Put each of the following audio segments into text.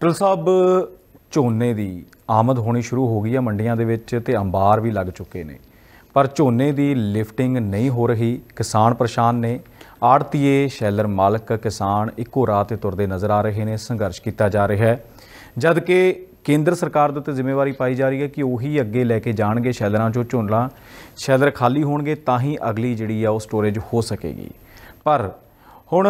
ਟਲ ਸਾਹਿਬ ਝੋਨੇ ਦੀ ਆਮਦ ਹੋਣੀ ਸ਼ੁਰੂ ਹੋ ਗਈ ਹੈ ਮੰਡੀਆਂ ਦੇ ਵਿੱਚ ਤੇ ਅੰਬਾਰ ਵੀ ਲੱਗ ਚੁੱਕੇ ਨੇ ਪਰ ਝੋਨੇ ਦੀ ਲਿਫਟਿੰਗ ਨਹੀਂ ਹੋ ਰਹੀ ਕਿਸਾਨ ਪਰੇਸ਼ਾਨ ਨੇ ਆੜਤੀਏ ਸ਼ੈਲਰ ਮਾਲਕ ਕਿਸਾਨ ਇੱਕੋ ਰਾਹ ਤੇ ਤੁਰਦੇ ਨਜ਼ਰ ਆ ਰਹੇ ਨੇ ਸੰਘਰਸ਼ ਕੀਤਾ ਜਾ ਰਿਹਾ ਹੈ ਜਦ ਕਿ ਕੇਂਦਰ ਸਰਕਾਰ ਦੇ ਉੱਤੇ ਜ਼ਿੰਮੇਵਾਰੀ ਪਾਈ ਜਾ ਰਹੀ ਹੈ ਕਿ ਉਹੀ ਅੱਗੇ ਲੈ ਕੇ ਜਾਣਗੇ ਸ਼ੈਲਰਾਂ ਚੋਂ ਝੋਨਾ ਸ਼ੈਲਰ ਖਾਲੀ ਹੋਣਗੇ ਤਾਂ ਹੀ ਅਗਲੀ ਜਿਹੜੀ ਆ ਉਹ ਸਟੋਰੇਜ ਹੋ ਸਕੇਗੀ ਪਰ ਹੁਣ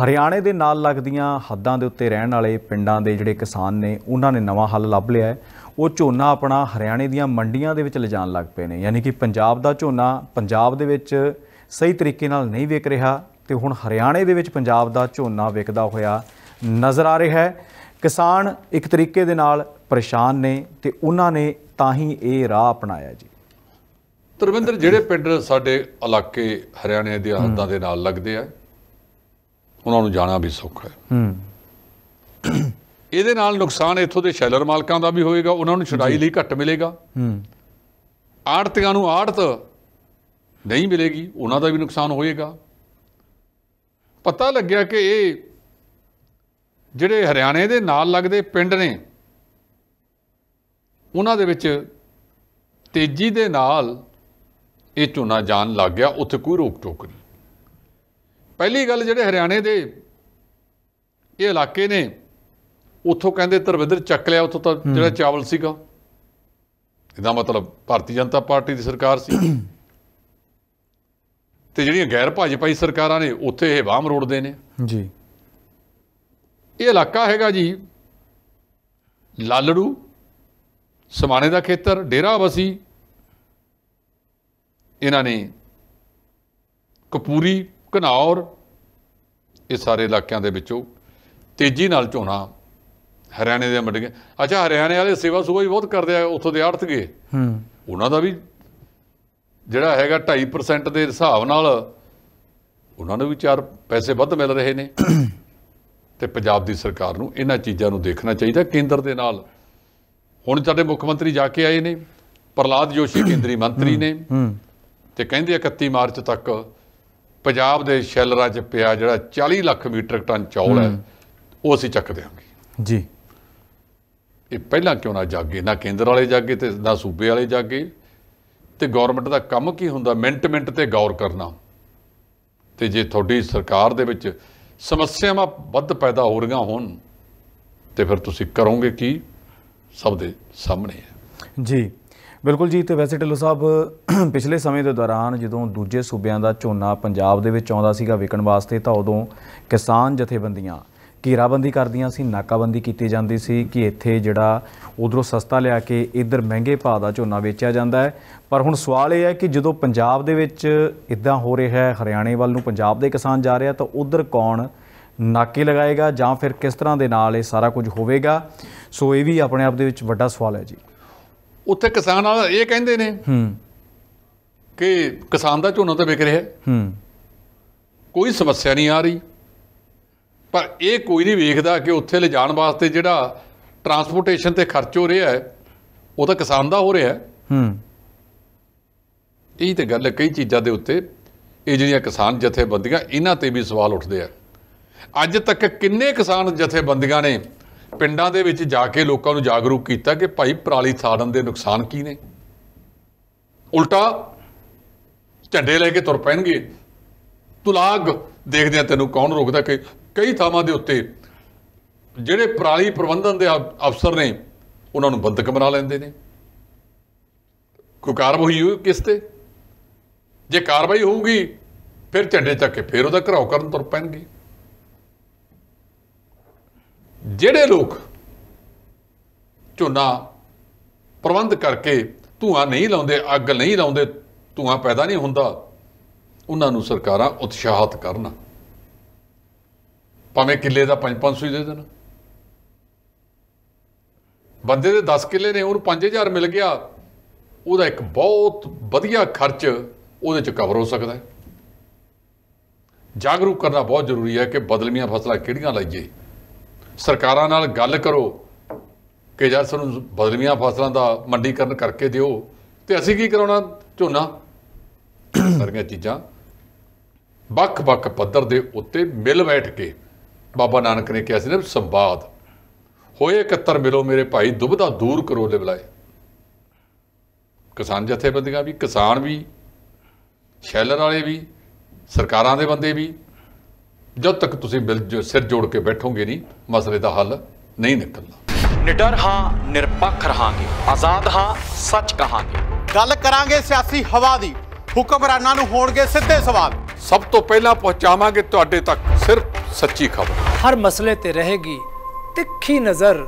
ਹਰਿਆਣੇ ਦੇ ਨਾਲ ਲੱਗਦੀਆਂ ਹੱਦਾਂ ਦੇ ਉੱਤੇ ਰਹਿਣ ਵਾਲੇ ਪਿੰਡਾਂ ਦੇ ਜਿਹੜੇ ਕਿਸਾਨ ਨੇ ਉਹਨਾਂ ਨੇ ਨਵਾਂ ਹੱਲ ਲੱਭ ਲਿਆ ਹੈ ਉਹ ਝੋਨਾ ਆਪਣਾ ਹਰਿਆਣੇ ਦੀਆਂ ਮੰਡੀਆਂ ਦੇ ਵਿੱਚ ਲਿਜਾਣ ਲੱਗ ਪਏ ਨੇ ਯਾਨੀ ਕਿ ਪੰਜਾਬ ਦਾ ਝੋਨਾ ਪੰਜਾਬ ਦੇ ਵਿੱਚ ਸਹੀ ਤਰੀਕੇ ਨਾਲ ਨਹੀਂ ਵਿਕ ਰਿਹਾ ਤੇ ਹੁਣ ਹਰਿਆਣੇ ਦੇ ਵਿੱਚ ਪੰਜਾਬ ਦਾ ਝੋਨਾ ਵਿਕਦਾ ਹੋਇਆ ਨਜ਼ਰ ਆ ਰਿਹਾ ਹੈ ਕਿਸਾਨ ਇੱਕ ਤਰੀਕੇ ਦੇ ਨਾਲ ਪਰੇਸ਼ਾਨ ਨੇ ਤੇ ਉਹਨਾਂ ਨੇ ਤਾਂ ਹੀ ਇਹ ਰਾਹ ਅਪਣਾਇਆ ਜੀ ਤਰਵਿੰਦਰ ਜਿਹੜੇ ਪਿੰਡ ਸਾਡੇ ਇਲਾਕੇ ਹਰਿਆਣੇ ਦੇ ਹੱਦਾਂ ਦੇ ਨਾਲ ਲੱਗਦੇ ਆ ਉਹਨਾਂ ਨੂੰ ਜਾਣਾ ਵੀ ਸੌਖਾ ਹੈ ਹੂੰ ਇਹਦੇ ਨਾਲ ਨੁਕਸਾਨ ਇੱਥੋਂ ਦੇ ਸ਼ੈਲਰ ਮਾਲਕਾਂ ਦਾ ਵੀ ਹੋਏਗਾ ਉਹਨਾਂ ਨੂੰ ਛਡਾਈ ਲਈ ਘੱਟ ਮਿਲੇਗਾ ਹੂੰ ਆੜਤਿਆਂ ਨੂੰ ਆੜਤ ਨਹੀਂ ਮਿਲੇਗੀ ਉਹਨਾਂ ਦਾ ਵੀ ਨੁਕਸਾਨ ਹੋਏਗਾ ਪਤਾ ਲੱਗਿਆ ਕਿ ਇਹ ਜਿਹੜੇ ਹਰਿਆਣੇ ਦੇ ਨਾਲ ਲੱਗਦੇ ਪਿੰਡ ਨੇ ਉਹਨਾਂ ਦੇ ਵਿੱਚ ਤੇਜ਼ੀ ਦੇ ਨਾਲ ਇਹ ਝੋਨਾ ਜਾਣ ਲੱਗ ਗਿਆ ਉੱਥੇ ਕੋਈ ਰੋਕ ਟੋਕ ਨਹੀਂ ਪਹਿਲੀ ਗੱਲ ਜਿਹੜੇ ਹਰਿਆਣੇ ਦੇ ਇਹ ਇਲਾਕੇ ਨੇ ਉੱਥੋਂ ਕਹਿੰਦੇ ਤਰਵਿੰਦਰ ਚੱਕ ਲਿਆ ਉੱਥੋਂ ਤਾਂ ਜਿਹੜਾ ਚਾਵਲ ਸੀਗਾ ਇਹਦਾ ਮਤਲਬ ਭਾਰਤੀ ਜਨਤਾ ਪਾਰਟੀ ਦੀ ਸਰਕਾਰ ਸੀ ਤੇ ਜਿਹੜੀਆਂ ਗੈਰ ਭਾਜਪਾਈ ਸਰਕਾਰਾਂ ਨੇ ਉੱਥੇ ਇਹ ਵਾਮ ਰੋੜਦੇ ਨੇ ਜੀ ਇਹ ਇਲਾਕਾ ਹੈਗਾ ਜੀ ਲਾਲੜੂ ਸਮਾਣੇ ਦਾ ਖੇਤਰ ਡੇਰਾ ਬਸੀ ਇਹਨਾਂ ਨੇ ਕਪੂਰੀ ਘਨੌਰ ਇਹ ਸਾਰੇ ਇਲਾਕਿਆਂ ਦੇ ਵਿੱਚੋਂ ਤੇਜ਼ੀ ਨਾਲ ਝੋਣਾ ਹਰਿਆਣੇ ਦੇ ਮਟ ਗਿਆ ਅੱਛਾ ਹਰਿਆਣੇ ਵਾਲੇ ਸੇਵਾ ਸੁਭਾ ਹੀ ਬਹੁਤ ਕਰਦੇ ਆ ਉੱਥੋਂ ਦੇ ਆੜਤ ਗਏ ਹੂੰ ਉਹਨਾਂ ਦਾ ਵੀ ਜਿਹੜਾ ਹੈਗਾ 2.5% ਦੇ ਹਿਸਾਬ ਨਾਲ ਉਹਨਾਂ ਨੂੰ ਵੀ ਚਾਰ ਪੈਸੇ ਵੱਧ ਮਿਲ ਰਹੇ ਨੇ ਤੇ ਪੰਜਾਬ ਦੀ ਸਰਕਾਰ ਨੂੰ ਇਹਨਾਂ ਚੀਜ਼ਾਂ ਨੂੰ ਦੇਖਣਾ ਚਾਹੀਦਾ ਕੇਂਦਰ ਦੇ ਨਾਲ ਹੁਣ ਸਾਡੇ ਮੁੱਖ ਮੰਤਰੀ ਜਾ ਕੇ ਆਏ ਨੇ ਪ੍ਰਲਾਦ ਜੋਸ਼ੀ ਕੇਂਦਰੀ ਮੰਤਰੀ ਨੇ ਤੇ ਕਹਿੰਦੇ 31 ਮਾਰਚ ਤੱਕ ਪੰਜਾਬ ਦੇ ਸ਼ੈਲਰਾ 'ਚ ਪਿਆ ਜਿਹੜਾ 40 ਲੱਖ ਮੀਟਰ ਟਨ ਚੌਲ ਹੈ ਉਹ ਅਸੀਂ ਚੱਕ ਦੇਵਾਂਗੇ ਜੀ ਇਹ ਪਹਿਲਾਂ ਕਿਉਂ ਨਾ ਜਾਗੇ ਨਾ ਕੇਂਦਰ ਵਾਲੇ ਜਾਗੇ ਤੇ ਨਾ ਸੂਬੇ ਵਾਲੇ ਜਾਗੇ ਤੇ ਗਵਰਨਮੈਂਟ ਦਾ ਕੰਮ ਕੀ ਹੁੰਦਾ ਮਿੰਟ ਮਿੰਟ ਤੇ ਗੌਰ ਕਰਨਾ ਤੇ ਜੇ ਤੁਹਾਡੀ ਸਰਕਾਰ ਦੇ ਵਿੱਚ ਸਮੱਸਿਆਵਾਂ ਵੱਧ ਪੈਦਾ ਹੋ ਰਹੀਆਂ ਹੋਣ ਤੇ ਫਿਰ ਤੁਸੀਂ ਕਰੋਗੇ ਕੀ ਸਭ ਦੇ ਸਾਹਮਣੇ ਜੀ ਬਿਲਕੁਲ ਜੀ ਤੇ ਵੈਸੇ ਢਿੱਲੋ ਸਾਹਿਬ ਪਿਛਲੇ ਸਮੇਂ ਦੇ ਦੌਰਾਨ ਜਦੋਂ ਦੂਜੇ ਸੂਬਿਆਂ ਦਾ ਝੋਨਾ ਪੰਜਾਬ ਦੇ ਵਿੱਚ ਆਉਂਦਾ ਸੀਗਾ ਵਿਕਣ ਵਾਸਤੇ ਤਾਂ ਉਦੋਂ ਕਿਸਾਨ ਜਥੇਬੰਦੀਆਂ ਘੇਰਾਬੰਦੀ ਕਰਦੀਆਂ ਸੀ ਨਾਕਾਬੰਦੀ ਕੀਤੀ ਜਾਂਦੀ ਸੀ ਕਿ ਇੱਥੇ ਜਿਹੜਾ ਉਧਰੋਂ ਸਸਤਾ ਲਿਆ ਕੇ ਇੱਧਰ ਮਹਿੰਗੇ ਭਾਅ ਦਾ ਝੋਨਾ ਵੇਚਿਆ ਜਾਂਦਾ ਹੈ ਪਰ ਹੁਣ ਸਵਾਲ ਇਹ ਹੈ ਕਿ ਜਦੋਂ ਪੰਜਾਬ ਦੇ ਵਿੱਚ ਇਦਾਂ ਹੋ ਰਿਹਾ ਹੈ ਹਰਿਆਣੇ ਵੱਲ ਨੂੰ ਪੰਜਾਬ ਦੇ ਕਿਸਾਨ ਜਾ ਰਿਹਾ ਤਾਂ ਉਧਰ ਕੌਣ ਨਾਕੇ ਲਗਾਏਗਾ ਜਾਂ ਫਿਰ ਕਿਸ ਤਰ੍ਹਾਂ ਦੇ ਨਾਲ ਇਹ ਸਾਰਾ ਕੁਝ ਹੋਵੇਗਾ ਸੋ ਇਹ ਵੀ ਆਪਣੇ ਆਪ ਦੇ ਵਿੱਚ ਵੱਡਾ ਸਵਾਲ ਹੈ ਜੀ ਉੱਥੇ ਕਿਸਾਨ ਆ ਇਹ ਕਹਿੰਦੇ ਨੇ ਹੂੰ ਕਿ ਕਿਸਾਨ ਦਾ ਝੋਨਾ ਤਾਂ ਵਿਕ ਰਿਹਾ ਹੈ ਹੂੰ ਕੋਈ ਸਮੱਸਿਆ ਨਹੀਂ ਆ ਰਹੀ ਪਰ ਇਹ ਕੋਈ ਨਹੀਂ ਵੇਖਦਾ ਕਿ ਉੱਥੇ ਲਿਜਾਣ ਵਾਸਤੇ ਜਿਹੜਾ ਟਰਾਂਸਪੋਰਟੇਸ਼ਨ ਤੇ ਖਰਚ ਹੋ ਰਿਹਾ ਹੈ ਉਹ ਤਾਂ ਕਿਸਾਨ ਦਾ ਹੋ ਰਿਹਾ ਹੈ ਹੂੰ ਇਹ ਤੇ ਗੱਲ ਕਈ ਚੀਜ਼ਾਂ ਦੇ ਉੱਤੇ ਇਹ ਜਿਹੜੀਆਂ ਕਿਸਾਨ ਜਥੇਬੰਦੀਆਂ ਇਹਨਾਂ ਤੇ ਵੀ ਸਵਾਲ ਉੱਠਦੇ ਆ ਅੱਜ ਤੱਕ ਕਿੰਨੇ ਕਿਸਾਨ ਜਥੇਬੰਦੀਆਂ ਨੇ ਪਿੰਡਾਂ ਦੇ ਵਿੱਚ ਜਾ ਕੇ ਲੋਕਾਂ ਨੂੰ ਜਾਗਰੂਕ ਕੀਤਾ ਕਿ ਭਾਈ ਪਰਾਲੀ ਸਾੜਨ ਦੇ ਨੁਕਸਾਨ ਕੀ ਨੇ ਉਲਟਾ ਝੰਡੇ ਲੈ ਕੇ ਤੁਰ ਪੈਣਗੇ ਤੁਲਾਗ ਦੇਖਦੇ ਆ ਤੈਨੂੰ ਕੌਣ ਰੋਕਦਾ ਕਿ ਕਈ ਥਾਵਾਂ ਦੇ ਉੱਤੇ ਜਿਹੜੇ ਪਰਾਲੀ ਪ੍ਰਬੰਧਨ ਦੇ ਅਫਸਰ ਨੇ ਉਹਨਾਂ ਨੂੰ ਬੰਦਕ ਬਣਾ ਲੈਂਦੇ ਨੇ ਕੋਈ ਕਾਰਵਾਈ ਹੋਈ ਕਿਸ ਤੇ ਜੇ ਕਾਰਵਾਈ ਹੋਊਗੀ ਫਿਰ ਝੰਡੇ ਚੱਕ ਕੇ ਫਿਰ ਉਹਦਾ ਘਰਾਓ ਕਰਨ ਤੁਰ ਪੈਣਗੇ ਜਿਹੜੇ ਲੋਕ ਝੋਨਾ ਪ੍ਰਬੰਧ ਕਰਕੇ ਧੂਆ ਨਹੀਂ ਲਾਉਂਦੇ ਅੱਗ ਨਹੀਂ ਲਾਉਂਦੇ ਧੂਆ ਪੈਦਾ ਨਹੀਂ ਹੁੰਦਾ ਉਹਨਾਂ ਨੂੰ ਸਰਕਾਰਾਂ ਉਤਸ਼ਾਹਤ ਕਰਨ ਭਾਵੇਂ ਕਿੱਲੇ ਦਾ 5-500 ਹੀ ਦੇ ਦੇਣ ਬੰਦੇ ਦੇ 10 ਕਿੱਲੇ ਨੇ ਉਹਨੂੰ 5000 ਮਿਲ ਗਿਆ ਉਹਦਾ ਇੱਕ ਬਹੁਤ ਵਧੀਆ ਖਰਚ ਉਹਦੇ ਚ ਕਵਰ ਹੋ ਸਕਦਾ ਹੈ ਜਾਗਰੂਕ ਕਰਨਾ ਬਹੁਤ ਜ਼ਰੂਰੀ ਹੈ ਕਿ ਬਦਲਮੀਆਂ ਫਸਲਾਂ ਕਿਹੜੀਆਂ ਲਾਈਏ ਸਰਕਾਰਾਂ ਨਾਲ ਗੱਲ ਕਰੋ ਕਿ ਜਦ ਸਾਨੂੰ ਬਦਲੀਆਂ ਫਸਲਾਂ ਦਾ ਮੰਡੀਕਰਨ ਕਰਕੇ ਦਿਓ ਤੇ ਅਸੀਂ ਕੀ ਕਰਾਉਣਾ ਝੋਨਾ ਸਰਗੀਆਂ ਚੀਜਾਂ ਬੱਕ ਬੱਕ-ਬੱਕ ਪੱਧਰ ਦੇ ਉੱਤੇ ਮਿਲ ਬੈਠ ਕੇ ਬਾਬਾ ਨਾਨਕ ਨੇ ਕਿਹਾ ਸੀ ਨਾ ਸੰਵਾਦ ਹੋਏ 71 ਮਿਲੋ ਮੇਰੇ ਭਾਈ ਦੁਬਦਾ ਦੂਰ ਕਰੋ ਲੈ ਬਲਾਏ ਕਿਸਾਨ ਜਥੇਬੰਦੀਆਂ ਵੀ ਕਿਸਾਨ ਵੀ ਸ਼ੈਲਰ ਵਾਲੇ ਵੀ ਸਰਕਾਰਾਂ ਦੇ ਬੰਦੇ ਵੀ ਜਦ ਤੱਕ ਤੁਸੀਂ ਮਿਲ ਸਿਰ ਜੋੜ ਕੇ ਬੈਠੋਗੇ ਨਹੀਂ ਮਸਲੇ ਦਾ ਹੱਲ ਨਹੀਂ ਨਿਕਲਣਾ ਨਿਡਰ ਹਾਂ ਨਿਰਪੱਖ ਰਹਾਂਗੇ ਆਜ਼ਾਦ ਹਾਂ ਸੱਚ ਕਹਾਂਗੇ ਗੱਲ ਕਰਾਂਗੇ ਸਿਆਸੀ ਹਵਾ ਦੀ ਹੁਕਮਰਾਨਾਂ ਨੂੰ ਹੋਣਗੇ ਸਿੱਧੇ ਸਵਾਲ ਸਭ ਤੋਂ ਪਹਿਲਾਂ ਪਹੁੰਚਾਵਾਂਗੇ ਤੁਹਾਡੇ ਤੱਕ ਸਿਰਫ ਸੱਚੀ ਖਬਰ ਹਰ ਮਸਲੇ ਤੇ ਰਹੇਗੀ ਤਿੱਖੀ ਨਜ਼ਰ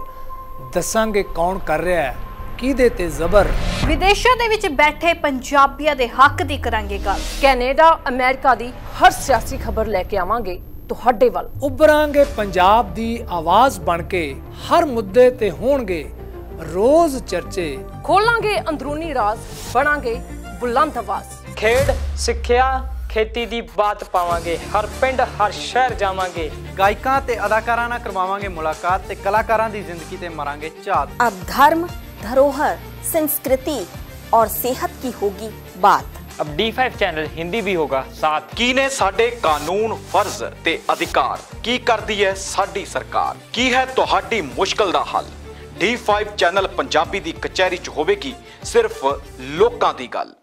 ਦੱਸਾਂਗੇ ਕੌਣ ਕਰ ਰਿਹਾ ਹੈ ਕਿਹਦੇ ਤੇ ਜ਼ਬਰ ਵਿਦੇਸ਼ਾਂ ਦੇ ਵਿੱਚ ਬੈਠੇ ਪੰਜਾਬੀਆਂ ਦੇ ਹੱਕ ਦੀ ਕਰਾਂਗੇ ਗੱਲ ਕੈਨੇਡਾ ਅਮਰੀਕਾ ਦੀ ਹਰ ਸਿਆਸੀ ਖਬਰ ਲੈ ਕੇ ਆਵਾਂਗੇ ਤੁਹਾਡੇ ਵੱਲ ਉਭਰਾਂਗੇ ਪੰਜਾਬ ਦੀ ਆਵਾਜ਼ ਬਣ ਕੇ ਹਰ ਮੁੱਦੇ ਤੇ ਹੋਣਗੇ ਰੋਜ਼ ਚਰਚੇ ਖੋਲਾਂਗੇ ਅੰਦਰੂਨੀ ਰਾਜ਼ ਬਣਾਂਗੇ ਬੁਲੰਦ ਆਵਾਜ਼ ਖੇਡ ਸਿੱਖਿਆ ਖੇਤੀ ਦੀ ਬਾਤ ਪਾਵਾਂਗੇ ਹਰ ਪਿੰਡ ਹਰ ਸ਼ਹਿਰ ਜਾਵਾਂਗੇ ਗਾਇਕਾਂ ਤੇ ਅਦਾਕਾਰਾਂ ਨਾਲ ਕਰਵਾਵਾਂਗੇ ਮੁਲਾਕਾਤ ਤੇ ਕਲਾਕਾਰਾਂ ਦੀ ਜ਼ਿੰਦਗੀ ਤੇ ਮਾਰਾਂਗੇ ਝਾਤ ਅਬ ਧਰਮ ਧਰੋਹਰ ਸੰਸਕ੍ਰਿਤੀ ਔਰ ਸਿਹਤ ਕੀ ਹੋਗੀ ਬਾਤ ਅਬ D5 ਚੈਨਲ ਹਿੰਦੀ ਵੀ ਹੋਗਾ ਸਾਥ ਕੀ ਨੇ ਸਾਡੇ ਕਾਨੂੰਨ ਫਰਜ਼ ਤੇ ਅਧਿਕਾਰ ਕੀ ਕਰਦੀ ਹੈ ਸਾਡੀ ਸਰਕਾਰ ਕੀ ਹੈ ਤੁਹਾਡੀ ਮੁਸ਼ਕਲ ਦਾ ਹੱਲ D5 ਚੈਨਲ ਪੰਜਾਬੀ ਦੀ ਕਚਹਿਰੀ 'ਚ ਹੋਵੇਗੀ ਸਿਰਫ ਲੋਕਾਂ ਦੀ ਗੱਲ